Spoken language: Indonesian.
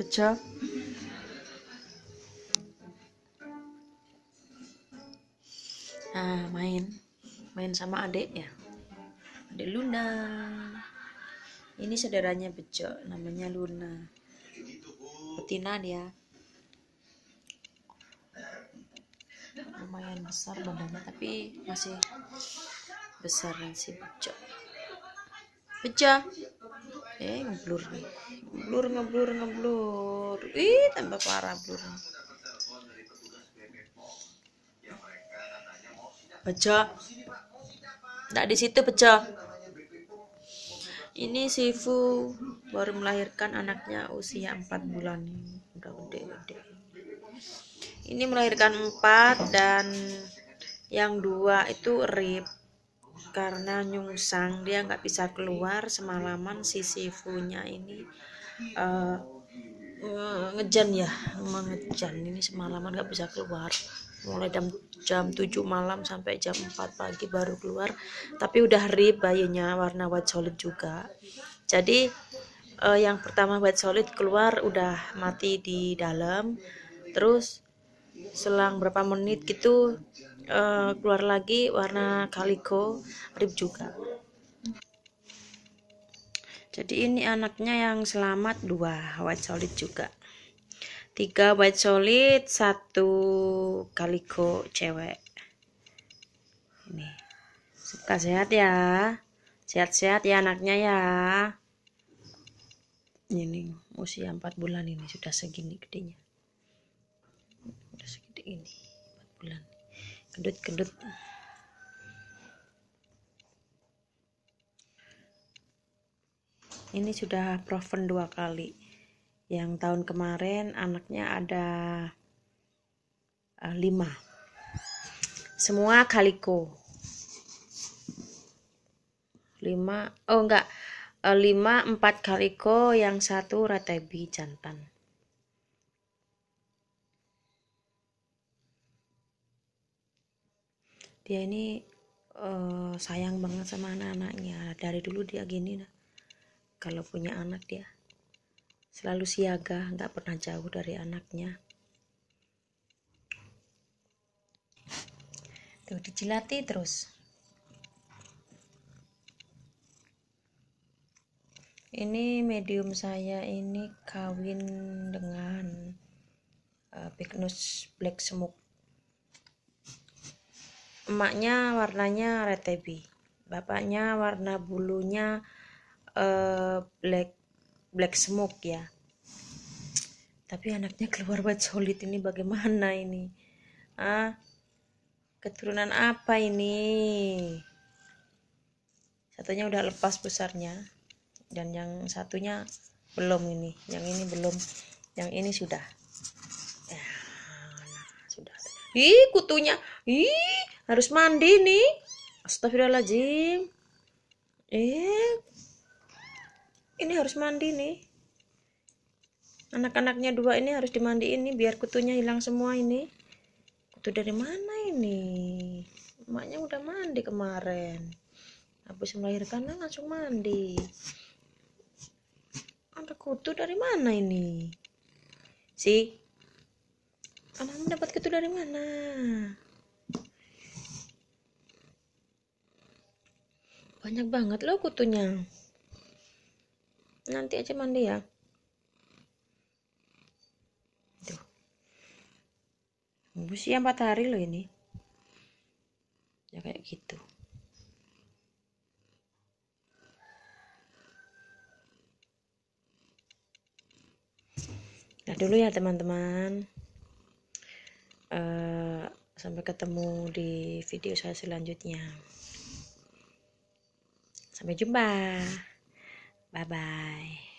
pecah. Nah, main. Main sama adik ya. Adik Luna. Ini saudaranya Bejo, namanya Luna. Betina dia. Lumayan besar badannya tapi masih besar si Bejo pecah eh ngeblur ngeblur ngeblur ngeblur ih tambah parah blur pecah tidak di situ pecah ini Sifu baru melahirkan anaknya usia 4 bulan udah gede gede ini melahirkan empat dan yang dua itu rib karena nyungsang dia nggak bisa keluar semalaman si sifunya ini uh, ngejan ya mengejan ini semalaman nggak bisa keluar mulai jam jam 7 malam sampai jam 4 pagi baru keluar tapi udah rib bayinya warna white solid juga jadi uh, yang pertama white solid keluar udah mati di dalam terus selang berapa menit gitu Eh, keluar lagi warna calico rib juga jadi ini anaknya yang selamat dua white solid juga tiga white solid satu calico cewek ini suka sehat ya sehat-sehat ya anaknya ya ini usia 4 bulan ini sudah segini gedenya udah segede ini 4 bulan kedut-kedut ini sudah proven dua kali yang tahun kemarin anaknya ada uh, lima semua kaliko lima oh enggak uh, lima empat kaliko yang satu ratebi jantan dia ini uh, sayang banget sama anak-anaknya dari dulu dia gini nah. kalau punya anak dia selalu siaga nggak pernah jauh dari anaknya tuh dijilati terus ini medium saya ini kawin dengan uh, eh, Pignus Black Smoke emaknya warnanya red retebi bapaknya warna bulunya uh, black black smoke ya tapi anaknya keluar buat solid ini bagaimana ini ah keturunan apa ini satunya udah lepas besarnya dan yang satunya belum ini yang ini belum yang ini sudah Ih, kutunya. Ih, harus mandi nih. Astagfirullahaladzim. Eh, ini harus mandi nih. Anak-anaknya dua ini harus dimandiin nih biar kutunya hilang semua ini. Kutu dari mana ini? Emaknya udah mandi kemarin. Habis melahirkan langsung mandi. Ada kutu dari mana ini? Sih, anak dapat itu dari mana banyak banget loh kutunya nanti aja mandi ya tuh yang empat hari loh ini ya kayak gitu Nah dulu ya teman-teman. Eh, sampai ketemu di video saya selanjutnya sampai jumpa bye bye